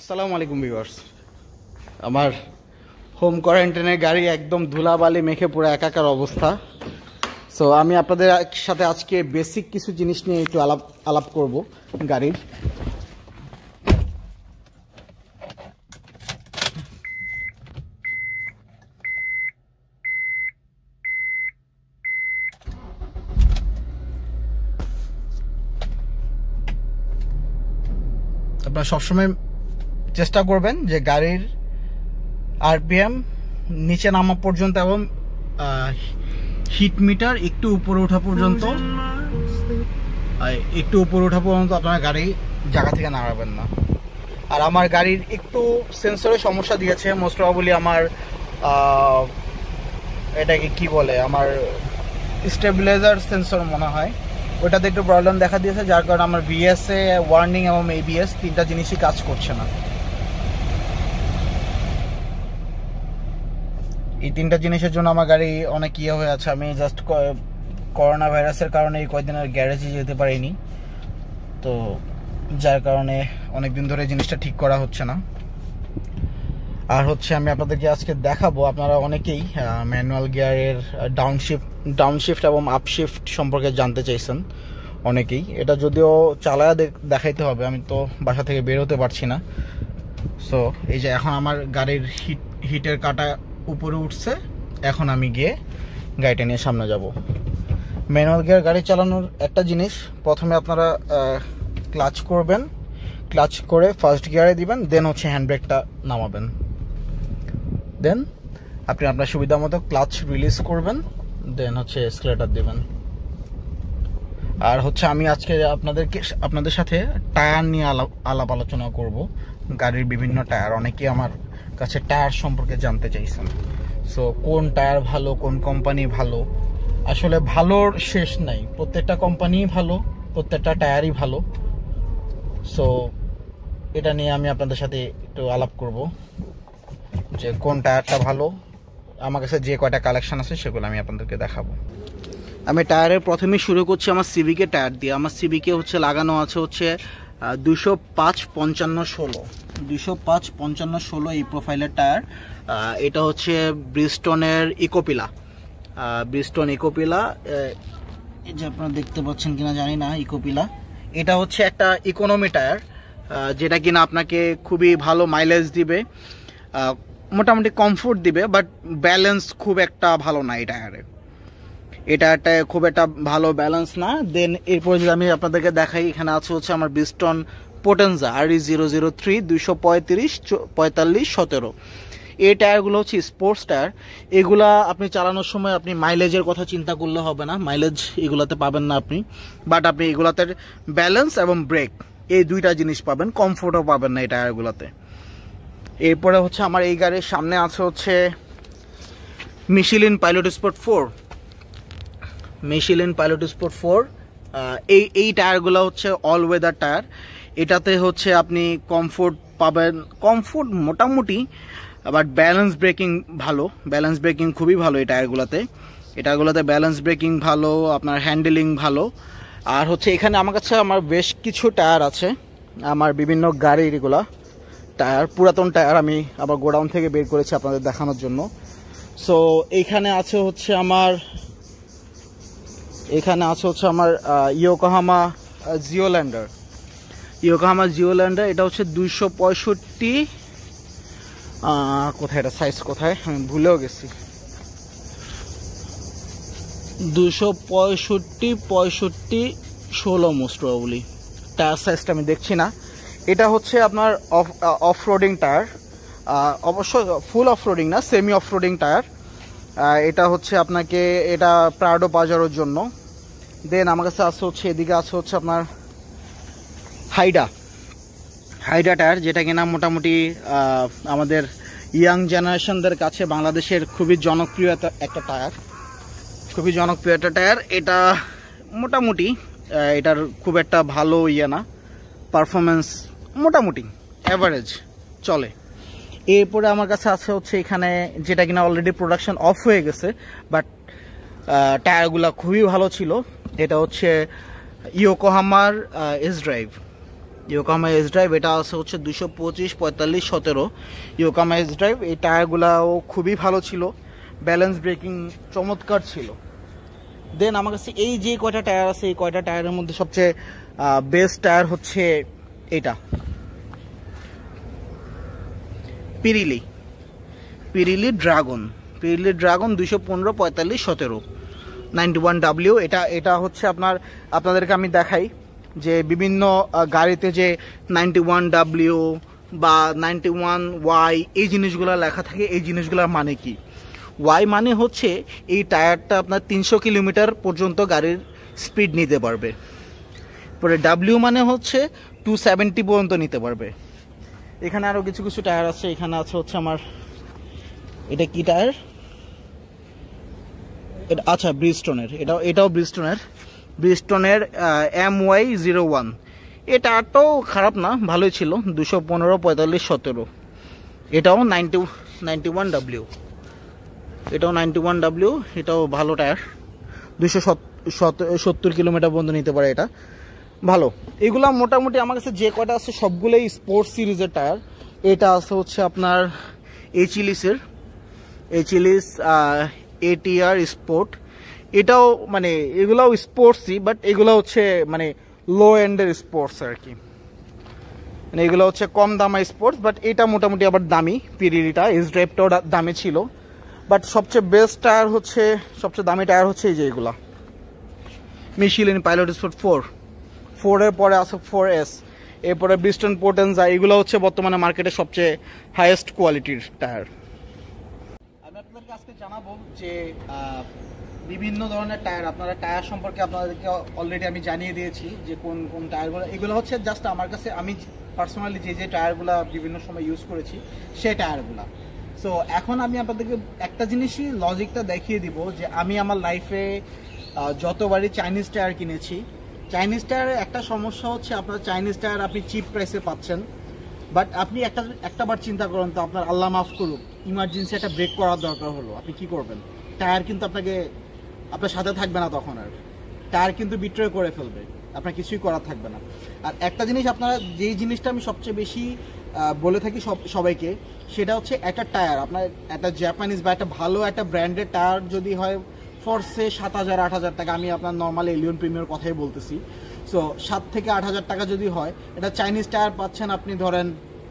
আসসালামু আলাইকুম ভিউয়ার্স আমার হোম কোয়ারেন্টাইনের গাড়ি একদম ধুলাবালি মেখে পুরো একাকার অবস্থা সো আমি আপনাদের সাথে আজকে বেসিক কিছু জিনিস নিয়ে একটু আলাপ আলাপ করব গাড়ির আপনারা সবসময় চেষ্টা করবেন যে গাড়ির আরপিএম নিচে নামা পর্যন্ত এবং হিট মিটার একটু উপরে ওঠা পর্যন্ত একটু উপরে ওঠা পর্যন্ত আপনার গাড়ি জায়গা থেকে নাড়াবেন না আর আমার গাড়ির একটু সেন্সরে সমস্যা দিয়েছে মোস্ট প্রবলি আমার এটাকে কি বলে আমার স্টেবিলাইজার সেন্সর মনে হয় ওটাতে একটু প্রবলেম দেখা দিয়েছে যার কারণে আমার বিএসএ ওয়ার্নিং এবং এবিএস তিনটা জিনিসই কাজ করছে না এই তিনটা জিনিসের জন্য আমার গাড়ি অনেক ইয়ে হয়ে আছে আমি জাস্ট করোনা ভাইরাসের কারণে এই কয়েকদিন আর গ্যারেজে যেতে পারিনি তো যার কারণে অনেক দিন ধরে জিনিসটা ঠিক করা হচ্ছে না আর হচ্ছে আমি আপনাদেরকে আজকে দেখাবো আপনারা অনেকেই ম্যানুয়াল গিয়ারের ডাউনশিফট ডাউনশিফট এবং আপশিফট সম্পর্কে জানতে চাইছেন অনেকেই এটা যদিও চালায়া দেখাইতে হবে আমি তো বাসা থেকে বেরোতে পারছি না সো এই যে এখন আমার গাড়ির হিট হিটের কাটা উপরে উঠছে এখন আমি গিয়ে গাড়িটা নিয়ে সামনে যাব ম্যানুয়াল গিয়ার গাড়ি চালানোর একটা জিনিস প্রথমে আপনারা ক্লাচ করবেন ক্লাচ করে ফার্স্ট গিয়ারে দিবেন দেন হচ্ছে হ্যান্ডব্রেকটা নামাবেন দেন আপনি আপনার সুবিধা মতো ক্লাচ রিলিজ করবেন দেন হচ্ছে স্কেলেটার দেবেন আর হচ্ছে আমি আজকে আপনাদেরকে আপনাদের সাথে টায়ার নিয়ে আলাপ আলাপ আলোচনা করব গাড়ির বিভিন্ন টায়ার অনেকে আমার কাছে টায়ার সম্পর্কে জানতে চাইছেন সো কোন টায়ার ভালো কোন কোম্পানি ভালো আসলে ভালোর শেষ নাই প্রত্যেকটা কোম্পানিই ভালো প্রত্যেকটা টায়ারই ভালো সো এটা নিয়ে আমি আপনাদের সাথে একটু আলাপ করব যে কোন টায়ারটা ভালো আমার কাছে যে কয়টা কালেকশন আছে সেগুলো আমি আপনাদেরকে দেখাবো আমি টায়ারের প্রথমে শুরু করছি আমার সিভিকে টায়ার দিয়ে আমার সিভিকে হচ্ছে লাগানো আছে হচ্ছে দুশো পাঁচ পঞ্চান্ন ষোলো দুশো পাঁচ পঞ্চান্ন ষোলো এই প্রোফাইলের টায়ার এটা হচ্ছে ব্রিস্টনের ইকোপিলা ব্রিস্টন ইকোপিলা যে আপনারা দেখতে পাচ্ছেন কিনা জানি না ইকোপিলা এটা হচ্ছে একটা ইকোনমি টায়ার যেটা কিনা আপনাকে খুবই ভালো মাইলেজ দিবে মোটামুটি কমফোর্ট দিবে বাট ব্যালেন্স খুব একটা ভালো না এই টায়ারে এটা একটা খুব একটা ভালো ব্যালেন্স না দেন এরপর যদি আমি আপনাদেরকে দেখাই এখানে আছে হচ্ছে আমার Bridgestone Potenza R E zero zero three দুইশো পঁয়ত্রিশ পঁয়তাল্লিশ সতেরো এই টায়ারগুলো হচ্ছে স্পোর্টস টায়ার এগুলা আপনি চালানোর সময় আপনি মাইলেজের কথা চিন্তা করলে হবে না মাইলেজ এগুলাতে পাবেন না আপনি বাট আপনি এগুলাতে ব্যালেন্স এবং ব্রেক এই দুইটা জিনিস পাবেন কমফোর্টও পাবেন না এই টায়ারগুলোতে এরপরে হচ্ছে আমার এই গাড়ির সামনে আছে হচ্ছে Michelin Pilot Sport four Michelin Pilot Sport four এই এই টায়ারগুলো হচ্ছে অল ওয়েদার টায়ার এটাতে হচ্ছে আপনি কমফোর্ট পাবেন কমফোর্ট মোটামুটি আবার ব্যালেন্স ব্রেকিং ভালো ব্যালেন্স ব্রেকিং খুবই ভালো এই টায়ারগুলোতে এটাগুলোতে ব্যালেন্স ব্রেকিং ভালো আপনার হ্যান্ডেলিং ভালো আর হচ্ছে এখানে আমার কাছে আমার বেশ কিছু টায়ার আছে আমার বিভিন্ন গাড়ির এগুলো টায়ার পুরাতন টায়ার আমি আবার গোডাউন থেকে বের করেছি আপনাদের দেখানোর জন্য সো এইখানে আছে হচ্ছে আমার এখানে আছে হচ্ছে আমার ইয়োকোহামা জিওল্যান্ডার ইয়োকোহামা জিওল্যান্ডার এটা হচ্ছে দুইশো পঁয়ষট্টি কোথায় এটা সাইজ কোথায় আমি ভুলেও গেছি দুশো পঁয়ষট্টি পঁয়ষট্টি ষোলো মোস্ট টায়ার সাইজটা আমি দেখছি না এটা হচ্ছে আপনার অফ অফরোডিং টায়ার অবশ্য ফুল অফরোডিং না সেমি অফরোডিং টায়ার এটা হচ্ছে আপনাকে এটা প্রাডো বাজারের জন্য দেন আমার কাছে আছে হচ্ছে এদিকে আছে হচ্ছে আপনার হাইডা হাইডা টায়ার যেটা কিনা মোটামুটি আমাদের ইয়াং জেনারেশনদের কাছে বাংলাদেশের খুবই জনপ্রিয় একটা টায়ার খুবই জনপ্রিয় একটা টায়ার এটা মোটামুটি এটার খুব একটা ভালো ইয়ে না পারফরমেন্স মোটামুটি অ্যাভারেজ চলে এরপরে আমার কাছে আছে হচ্ছে এখানে যেটা কিনা অলরেডি প্রোডাকশন অফ হয়ে গেছে বাট টায়ারগুলো খুবই ভালো ছিল এটা হচ্ছে ইয়োকোহামার S drive Yokohama S drive এটা আছে হচ্ছে দুশো পঁচিশ পঁয়তাল্লিশ সতেরো ইয়োকামা এস ড্রাইভ এই টায়ারগুলাও খুবই ভালো ছিল ব্যালেন্স ব্রেকিং চমৎকার ছিল দেন আমার কাছে এই যে কয়টা টায়ার আছে এই কয়টা টায়ারের মধ্যে সবচেয়ে বেস্ট টায়ার হচ্ছে এটা পিরিলি পিরিলি ড্রাগন পিরিলি ড্রাগন দুশো পনেরো পঁয়তাল্লিশ সতেরো নাইনটি ওয়ান ডাব্লিউ এটা এটা হচ্ছে আপনার আপনাদেরকে আমি দেখাই যে বিভিন্ন গাড়িতে যে নাইনটি ওয়ান ডাব্লিউ বা নাইনটি ওয়ান ওয়াই এই জিনিসগুলো লেখা থাকে এই জিনিসগুলোর মানে কি ওয়াই মানে হচ্ছে এই টায়ারটা আপনার তিনশো কিলোমিটার পর্যন্ত গাড়ির স্পিড নিতে পারবে পরে ডাব্লিউ মানে হচ্ছে টু সেভেন্টি পর্যন্ত নিতে পারবে এখানে আরও কিছু কিছু টায়ার আছে এখানে আছে হচ্ছে আমার এটা কি টায়ার এটা আচ্ছা ব্রিস্টনের এটাও এটাও ব্রিস্টনের ব্রিস্টনের এম ওয়াই জিরো ওয়ান এটাও খারাপ না ভালোই ছিল দুশো পনেরো পঁয়তাল্লিশ সতেরো এটাও নাইনটি নাইনটি ওয়ান ডাব্লিউ এটাও নাইনটি ওয়ান ডাব্লিউ এটাও ভালো টায়ার দুশো সত্তর কিলোমিটার পর্যন্ত নিতে পারে এটা ভালো এগুলো মোটামুটি আমার কাছে যে কটা আছে সবগুলোই স্পোর্টস সিরিজের টায়ার এটা আছে হচ্ছে আপনার এইচিলিসের এইচিলিস এটিআর স্পোর্ট এটাও মানে এগুলাও স্পোর্টসই বাট এগুলো হচ্ছে মানে লো এন্ডের স্পোর্টস আর কি মানে এগুলো হচ্ছে কম দামা স্পোর্টস বাট এটা মোটামুটি আবার দামি পিরিডিটা এস ড্রাইভটাও দামে ছিল বাট সবচেয়ে বেস্ট টায়ার হচ্ছে সবচেয়ে দামি টায়ার হচ্ছে এই যে এগুলা মিশিলেন পাইলট স্পোর্ট ফোর ফোরের পরে আছে ফোর এস এরপরে পোর্টেন পোর্টেন্সা এগুলো হচ্ছে বর্তমানে মার্কেটে সবচেয়ে হায়েস্ট কোয়ালিটির টায়ার আজকে জানাবো যে বিভিন্ন ধরনের টায়ার আপনারা টায়ার সম্পর্কে আপনাদেরকে অলরেডি আমি জানিয়ে দিয়েছি যে কোন কোন টায়ারগুলো এগুলো হচ্ছে জাস্ট আমার কাছে আমি পার্সোনালি যে যে টায়ারগুলো বিভিন্ন সময় ইউজ করেছি সেই টায়ারগুলো সো এখন আমি আপনাদেরকে একটা জিনিসই লজিকটা দেখিয়ে দিব যে আমি আমার লাইফে যতবারই চাইনিজ টায়ার কিনেছি চাইনিজ টায়ারের একটা সমস্যা হচ্ছে আপনার চাইনিজ টায়ার আপনি চিপ প্রাইসে পাচ্ছেন বাট আপনি একটা একটা বার চিন্তা করেন তো আপনার আল্লাহ মাফ করুক ইমার্জেন্সি একটা ব্রেক করার দরকার হলো আপনি কি করবেন টায়ার কিন্তু আপনাকে আপনার সাথে থাকবে না তখন আর টায়ার কিন্তু বিট্রয় করে ফেলবে আপনার কিছুই করার থাকবে না আর একটা জিনিস আপনারা যেই জিনিসটা আমি সবচেয়ে বেশি বলে থাকি সব সবাইকে সেটা হচ্ছে একটা টায়ার আপনার একটা জাপানিজ বা একটা ভালো একটা ব্র্যান্ডের টায়ার যদি হয় ফরসে সাত হাজার আট হাজার টাকা আমি আপনার নর্মাল এলিয়ন প্রিমিয়ার কথাই বলতেছি সো সাত থেকে আট হাজার টাকা যদি হয় এটা চাইনিজ টায়ার পাচ্ছেন আপনি ধরেন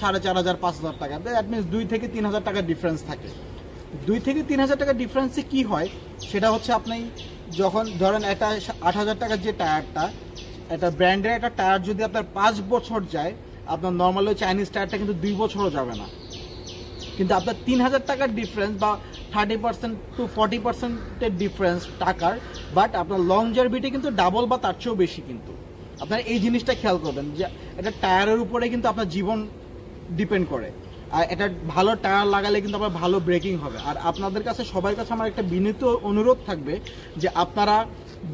সাড়ে চার হাজার পাঁচ হাজার টাকা দ্যাট মিনস দুই থেকে তিন হাজার টাকা ডিফারেন্স থাকে দুই থেকে তিন হাজার টাকা ডিফারেন্সে কি হয় সেটা হচ্ছে আপনি যখন ধরেন একটা আট হাজার টাকার যে টায়ারটা একটা ব্র্যান্ডের একটা টায়ার যদি আপনার পাঁচ বছর যায় আপনার নর্মালি চাইনিজ টায়ারটা কিন্তু দুই বছরও যাবে না কিন্তু আপনার তিন হাজার টাকার ডিফারেন্স বা থার্টি পার্সেন্ট টু ফর্টি পার্সেন্টের ডিফারেন্স টাকার বাট আপনার লং জার্ভিটি কিন্তু ডাবল বা তার চেয়েও বেশি কিন্তু আপনারা এই জিনিসটা খেয়াল করবেন যে এটা টায়ারের উপরে কিন্তু আপনার জীবন ডিপেন্ড করে আর এটা ভালো টায়ার লাগালে কিন্তু আবার ভালো ব্রেকিং হবে আর আপনাদের কাছে সবার কাছে আমার একটা বিনীত অনুরোধ থাকবে যে আপনারা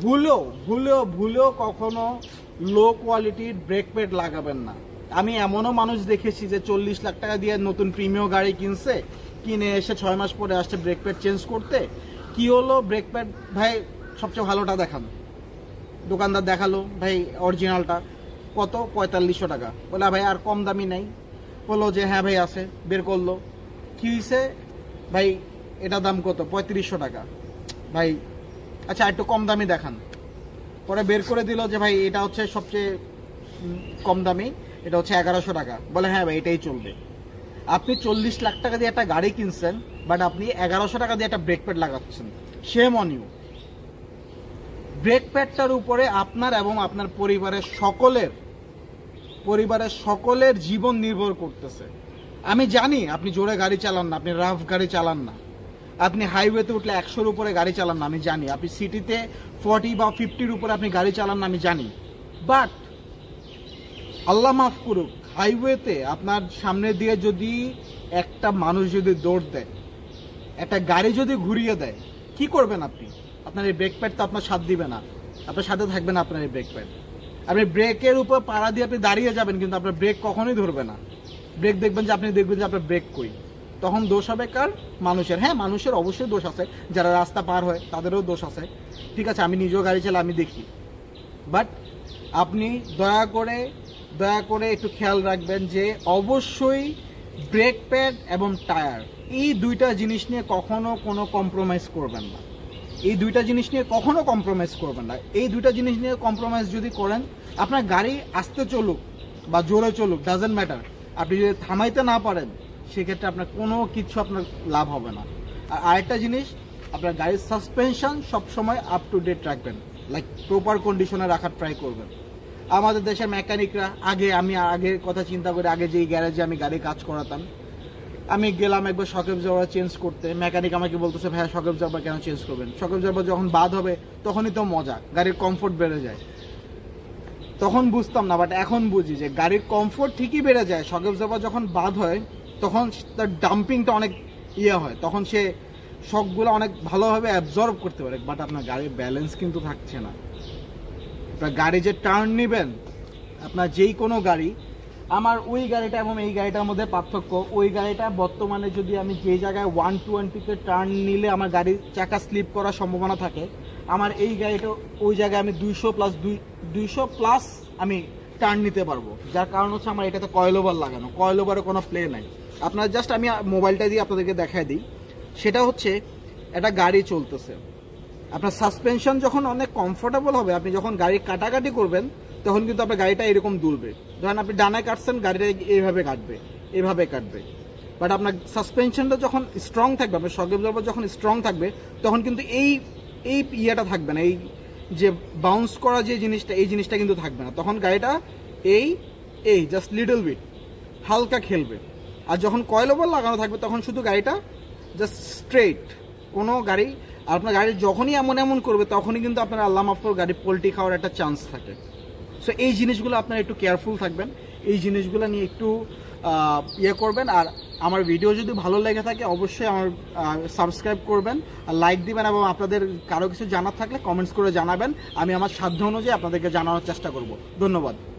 ভুলেও ভুলেও ভুলেও কখনো লো কোয়ালিটির ব্রেক প্যাড লাগাবেন না আমি এমনও মানুষ দেখেছি যে চল্লিশ লাখ টাকা দিয়ে নতুন প্রিমিয় গাড়ি কিনছে কিনে এসে ছয় মাস পরে আসছে ব্রেক প্যাড চেঞ্জ করতে কি হলো ব্রেক প্যাড ভাই সবচেয়ে ভালোটা দেখানো দোকানদার দেখালো ভাই অরিজিনালটা কত পঁয়তাল্লিশশো টাকা বলে ভাই আর কম দামি নাই বললো যে হ্যাঁ ভাই আছে বের করলো কি হয়েছে ভাই এটা দাম কত পঁয়ত্রিশশো টাকা ভাই আচ্ছা একটু কম দামি দেখান পরে বের করে দিল যে ভাই এটা হচ্ছে সবচেয়ে কম দামি এটা হচ্ছে এগারোশো টাকা বলে হ্যাঁ ভাই এটাই চলবে আপনি চল্লিশ লাখ টাকা দিয়ে একটা গাড়ি কিনছেন বাট আপনি এগারোশো টাকা দিয়ে একটা ব্রেক প্যাড লাগাচ্ছেন সেম অনিউ ব্রেক প্যাডটার উপরে আপনার এবং আপনার পরিবারের সকলের পরিবারের সকলের জীবন নির্ভর করতেছে আমি জানি আপনি জোরে গাড়ি চালান না আপনি রাফ গাড়ি চালান না আপনি হাইওয়েতে উঠলে একশোর উপরে গাড়ি চালান না আমি জানি আপনি সিটিতে ফর্টি বা ফিফটির উপরে আপনি গাড়ি চালান না আমি জানি বাট আল্লাহ মাফ করুক হাইওয়েতে আপনার সামনে দিয়ে যদি একটা মানুষ যদি দৌড় দেয় একটা গাড়ি যদি ঘুরিয়ে দেয় কি করবেন আপনি আপনার এই ব্রেক প্যাড তো আপনার সাথ দিবে না আপনার সাথে থাকবে না আপনার এই ব্রেক প্যাড আপনি ব্রেকের উপর পাড়া দিয়ে আপনি দাঁড়িয়ে যাবেন কিন্তু আপনার ব্রেক কখনোই ধরবে না ব্রেক দেখবেন যে আপনি দেখবেন যে আপনার ব্রেক কই তখন দোষ হবে কার মানুষের হ্যাঁ মানুষের অবশ্যই দোষ আছে যারা রাস্তা পার হয় তাদেরও দোষ আছে ঠিক আছে আমি নিজেও গাড়ি চালা আমি দেখি বাট আপনি দয়া করে দয়া করে একটু খেয়াল রাখবেন যে অবশ্যই ব্রেক প্যাড এবং টায়ার এই দুইটা জিনিস নিয়ে কখনো কোনো কম্প্রোমাইজ করবেন না এই দুইটা জিনিস নিয়ে কখনো কম্প্রোমাইজ করবেন না এই দুইটা জিনিস নিয়ে কম্প্রোমাইজ যদি করেন আপনার গাড়ি আসতে চলুক বা জোরে চলুক ডাজেন্ট ম্যাটার আপনি যদি থামাইতে না পারেন সেক্ষেত্রে আপনার কোনো কিছু আপনার লাভ হবে না আর আরেকটা জিনিস আপনার গাড়ির সাসপেনশন সবসময় আপ টু ডেট রাখবেন লাইক প্রপার কন্ডিশনে রাখার ট্রাই করবেন আমাদের দেশের মেকানিকরা আগে আমি আগের কথা চিন্তা করে আগে যেই গ্যারেজে আমি গাড়ি কাজ করাতাম আমি গেলাম একবার শকেব জাবা চেঞ্জ করতে মেকানিক আমাকে বলতেছে ভাইয়া শকেব জাবা কেন চেঞ্জ করবেন শকেব জাবা যখন বাদ হবে তখনই তো মজা গাড়ির কমফোর্ট বেড়ে যায় তখন বুঝতাম না বাট এখন বুঝি যে গাড়ির কমফোর্ট ঠিকই বেড়ে যায় শকেব জাবা যখন বাদ হয় তখন তার ডাম্পিংটা অনেক ইয়ে হয় তখন সে শখগুলো অনেক ভালোভাবে অ্যাবজর্ব করতে পারে বাট আপনার গাড়ির ব্যালেন্স কিন্তু থাকছে না গাড়ি যে টার্ন নেবেন আপনার যেই কোনো গাড়ি আমার ওই গাড়িটা এবং এই গাড়িটার মধ্যে পার্থক্য ওই গাড়িটা বর্তমানে যদি আমি যে জায়গায় ওয়ান টু ওয়ান টার্ন নিলে আমার গাড়ির চাকা স্লিপ করার সম্ভাবনা থাকে আমার এই গাড়িটা ওই জায়গায় আমি দুইশো প্লাস দুই দুইশো প্লাস আমি টার্ন নিতে পারবো যার কারণ হচ্ছে আমার এটাতে কয়েল ওভার লাগানো কয়েল ওভারে কোনো প্লে নাই আপনার জাস্ট আমি মোবাইলটা দিয়ে আপনাদেরকে দেখায় দিই সেটা হচ্ছে একটা গাড়ি চলতেছে আপনার সাসপেনশন যখন অনেক কমফোর্টেবল হবে আপনি যখন গাড়ি কাটাকাটি করবেন তখন কিন্তু আপনার গাড়িটা এরকম দুলবে ধরেন আপনি ডানায় কাটছেন গাড়িটা এইভাবে কাটবে এভাবে কাটবে বাট আপনার সাসপেনশনটা যখন স্ট্রং থাকবে আপনার শক যখন স্ট্রং থাকবে তখন কিন্তু এই এই ইয়েটা থাকবে না এই যে বাউন্স করা যে জিনিসটা এই জিনিসটা কিন্তু থাকবে না তখন গাড়িটা এই এই জাস্ট লিটল বিট হালকা খেলবে আর যখন কয়েল ওভার লাগানো থাকবে তখন শুধু গাড়িটা জাস্ট স্ট্রেট কোনো গাড়ি আর আপনার গাড়ি যখনই এমন এমন করবে তখনই কিন্তু আপনার আল্লাহ মাফর গাড়ি পোলট্রি খাওয়ার একটা চান্স থাকে সো এই জিনিসগুলো আপনারা একটু কেয়ারফুল থাকবেন এই জিনিসগুলো নিয়ে একটু ইয়ে করবেন আর আমার ভিডিও যদি ভালো লেগে থাকে অবশ্যই আমার সাবস্ক্রাইব করবেন লাইক দিবেন এবং আপনাদের কারো কিছু জানার থাকলে কমেন্টস করে জানাবেন আমি আমার সাধ্য অনুযায়ী আপনাদেরকে জানানোর চেষ্টা করব ধন্যবাদ